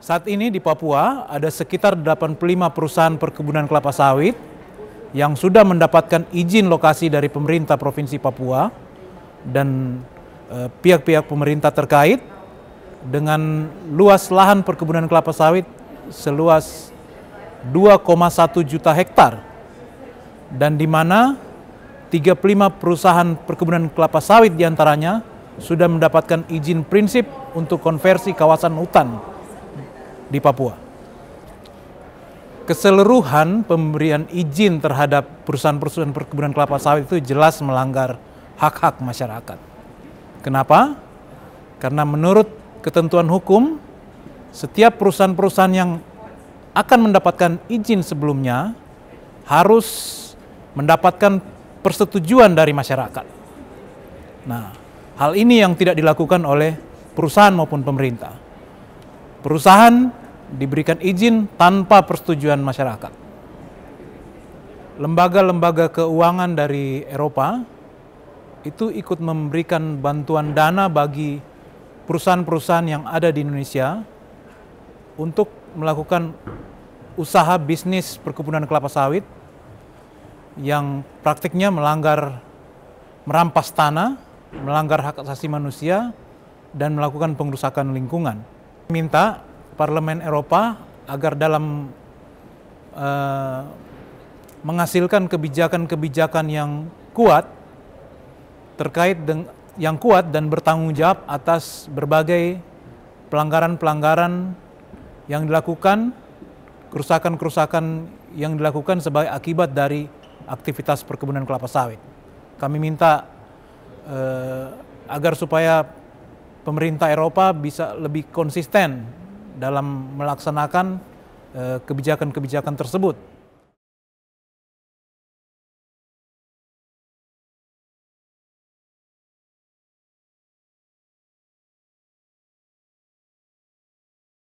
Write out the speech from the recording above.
Saat ini di Papua ada sekitar 85 perusahaan perkebunan kelapa sawit yang sudah mendapatkan izin lokasi dari pemerintah Provinsi Papua dan eh, pihak-pihak pemerintah terkait dengan luas lahan perkebunan kelapa sawit seluas 2,1 juta hektar dan di mana 35 perusahaan perkebunan kelapa sawit diantaranya sudah mendapatkan izin prinsip untuk konversi kawasan hutan di Papua. Keseluruhan pemberian izin terhadap perusahaan-perusahaan perkebunan kelapa sawit itu jelas melanggar hak-hak masyarakat. Kenapa? Karena menurut ketentuan hukum, setiap perusahaan-perusahaan yang akan mendapatkan izin sebelumnya harus mendapatkan persetujuan dari masyarakat. Nah, hal ini yang tidak dilakukan oleh perusahaan maupun pemerintah. Perusahaan diberikan izin tanpa persetujuan masyarakat. Lembaga-lembaga keuangan dari Eropa itu ikut memberikan bantuan dana bagi perusahaan-perusahaan yang ada di Indonesia untuk melakukan usaha bisnis perkebunan kelapa sawit yang praktiknya melanggar merampas tanah, melanggar hak asasi manusia dan melakukan pengrusakan lingkungan. Minta Parlemen Eropa agar dalam uh, menghasilkan kebijakan-kebijakan yang kuat terkait dengan yang kuat dan bertanggung jawab atas berbagai pelanggaran-pelanggaran yang dilakukan, kerusakan-kerusakan yang dilakukan sebagai akibat dari aktivitas perkebunan kelapa sawit. Kami minta eh, agar supaya pemerintah Eropa bisa lebih konsisten dalam melaksanakan eh, kebijakan-kebijakan tersebut.